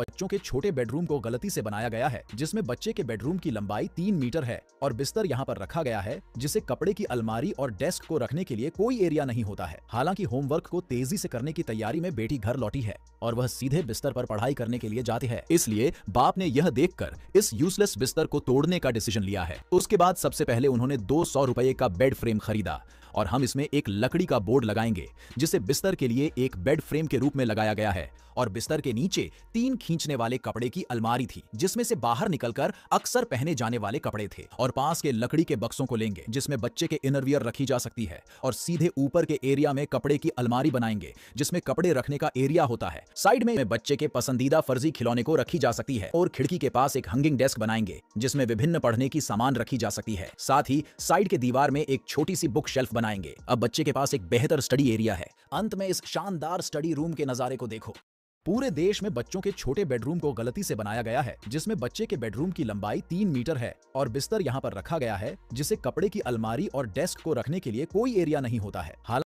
बच्चों के छोटे बेडरूम को गलती से बनाया गया है जिसमें बच्चे के बेडरूम की लंबाई तीन मीटर है और बिस्तर यहाँ पर रखा गया है जिसे कपड़े की अलमारी और डेस्क को रखने के लिए कोई एरिया नहीं होता है हालांकि होमवर्क को तेजी से करने की तैयारी में बेटी घर लौटी है और वह सीधे बिस्तर पर पढ़ाई करने के लिए जाती है इसलिए बाप ने यह देख इस यूजलेस बिस्तर को तोड़ने का डिसीजन लिया है उसके बाद सबसे पहले उन्होंने दो सौ का बेड फ्रेम खरीदा और हम इसमें एक लकड़ी का बोर्ड लगाएंगे जिसे बिस्तर के लिए एक बेड फ्रेम के रूप में लगाया गया है और बिस्तर के नीचे तीन खींचने वाले कपड़े की अलमारी थी जिसमें से बाहर निकलकर अक्सर पहने जाने वाले कपड़े थे और पास के लकड़ी के बक्सों को लेंगे जिसमें बच्चे के इनरवियर रखी जा सकती है और सीधे ऊपर के एरिया में कपड़े की अलमारी बनाएंगे जिसमें कपड़े रखने का एरिया होता है साइड में बच्चे के पसंदीदा फर्जी खिलौने को रखी जा सकती है और खिड़की के पास एक हंगिंग डेस्क बनाएंगे जिसमें विभिन्न पढ़ने की सामान रखी जा सकती है साथ ही साइड के दीवार में एक छोटी सी बुक शेल्फ बनाएंगे बनाएंगे अब बच्चे के पास एक बेहतर स्टडी एरिया है अंत में इस शानदार स्टडी रूम के नजारे को देखो पूरे देश में बच्चों के छोटे बेडरूम को गलती से बनाया गया है जिसमें बच्चे के बेडरूम की लंबाई तीन मीटर है और बिस्तर यहाँ पर रखा गया है जिसे कपड़े की अलमारी और डेस्क को रखने के लिए कोई एरिया नहीं होता है